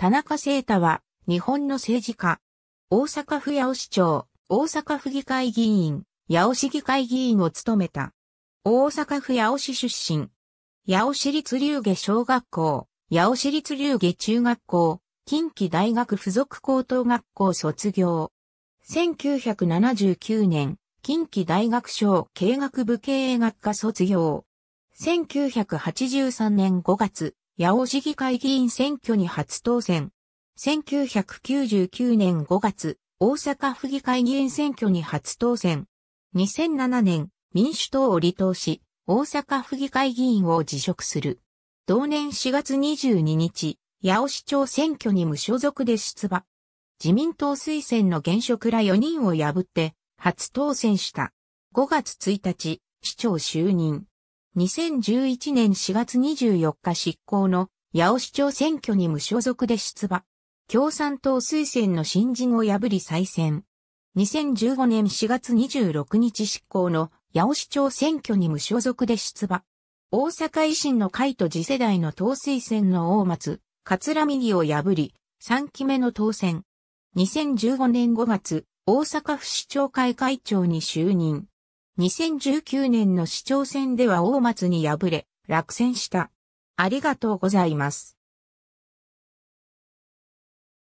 田中聖太は、日本の政治家。大阪府八尾市長、大阪府議会議員、八尾市議会議員を務めた。大阪府八尾市出身。八尾市立龍下小学校、八尾市立龍下中学校、近畿大学附属高等学校卒業。1979年、近畿大学省経学部経営学科卒業。1983年5月、八尾市議会議員選挙に初当選。1999年5月、大阪府議会議員選挙に初当選。2007年、民主党を離党し、大阪府議会議員を辞職する。同年4月22日、八尾市長選挙に無所属で出馬。自民党推薦の現職ら4人を破って、初当選した。5月1日、市長就任。2011年4月24日執行の八尾市長選挙に無所属で出馬。共産党推薦の新人を破り再選。2015年4月26日執行の八尾市長選挙に無所属で出馬。大阪維新の会と次世代の党推薦の大松、桂右を破り、3期目の当選。2015年5月、大阪府市長会会長に就任。2019年の市長選では大松に敗れ、落選した。ありがとうございます。